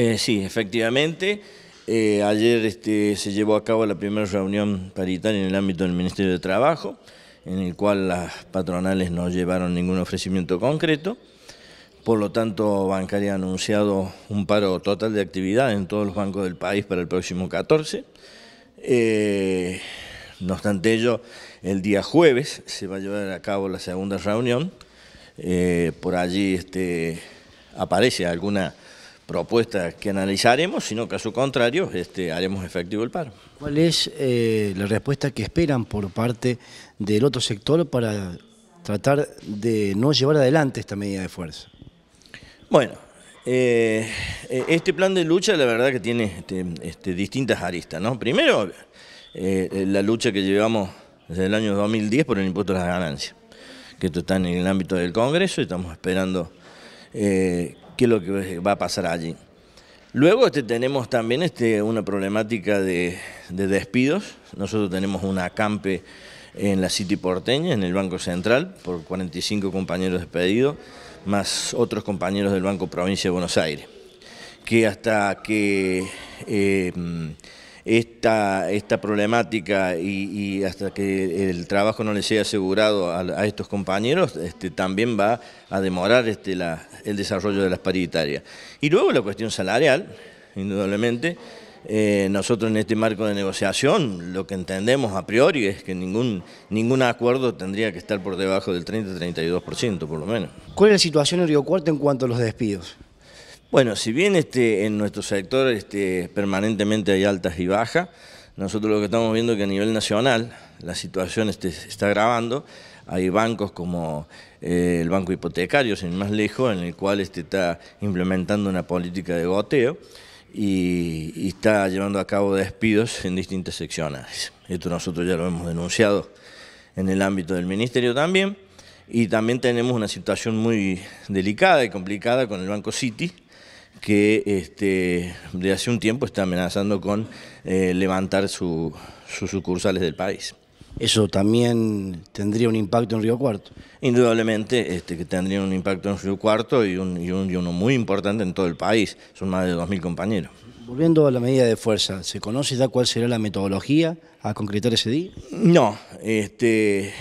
Eh, sí, efectivamente. Eh, ayer este, se llevó a cabo la primera reunión paritaria en el ámbito del Ministerio de Trabajo, en el cual las patronales no llevaron ningún ofrecimiento concreto. Por lo tanto, Bancaria ha anunciado un paro total de actividad en todos los bancos del país para el próximo 14. Eh, no obstante ello, el día jueves se va a llevar a cabo la segunda reunión. por allí este, aparece alguna propuestas que analizaremos, sino caso contrario este, haremos efectivo el paro. ¿Cuál es eh, la respuesta que esperan por parte del otro sector para tratar de no llevar adelante esta medida de fuerza? Bueno, eh, e, este plan de lucha la verdad que tiene este, este, distintas aristas. ¿no? Primero, eh, la lucha que llevamos desde el año 2010 por el impuesto a las ganancias, que esto está en el ámbito del Congreso y estamos esperando qué es lo que va a pasar allí. Luego este, tenemos también este, una problemática de, despidos. Nosotros tenemos una acampe en la City Porteña, en el Banco Central, por 45 compañeros despedidos, más otros compañeros del Banco Provincia de Buenos Aires, que hasta que eh, esta, esta problemática y, hasta que el trabajo no les sea asegurado a, estos compañeros, este, también va a demorar este, el desarrollo de las paritarias. Y luego la cuestión salarial, indudablemente. Eh, nosotros en este marco de negociación lo que entendemos a priori es que ningún, ningún acuerdo tendría que estar por debajo del 30-32% por lo menos. ¿Cuál es la situación en Río Cuarto en cuanto a los despidos? Bueno, si bien este, en nuestro sector este, permanentemente hay altas y bajas, nosotros lo que estamos viendo es que a nivel nacional la situación este, se está agravando. Hay bancos como eh, el Banco Hipotecario, sin más lejos, en el cual este, está implementando una política de goteo y, y está llevando a cabo despidos en distintas secciones. Esto nosotros ya lo hemos denunciado en el ámbito del Ministerio también. Y también tenemos una situación muy delicada y complicada con el Banco City, que este, de hace un tiempo está amenazando con eh, levantar sus sucursales del país. ¿Eso también tendría un impacto en Río Cuarto? Indudablemente este, que tendría un impacto en Río Cuarto y, uno muy importante en todo el país. Son más de 2.000 compañeros. Volviendo a la medida de fuerza, ¿se conoce ya cuál será la metodología a concretar ese día? No, este,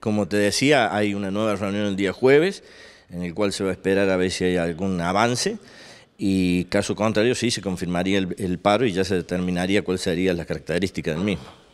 como te decía, hay una nueva reunión el día jueves en el cual se va a esperar a ver si hay algún avance y caso contrario sí se confirmaría el, paro y ya se determinaría cuál sería la característica del mismo.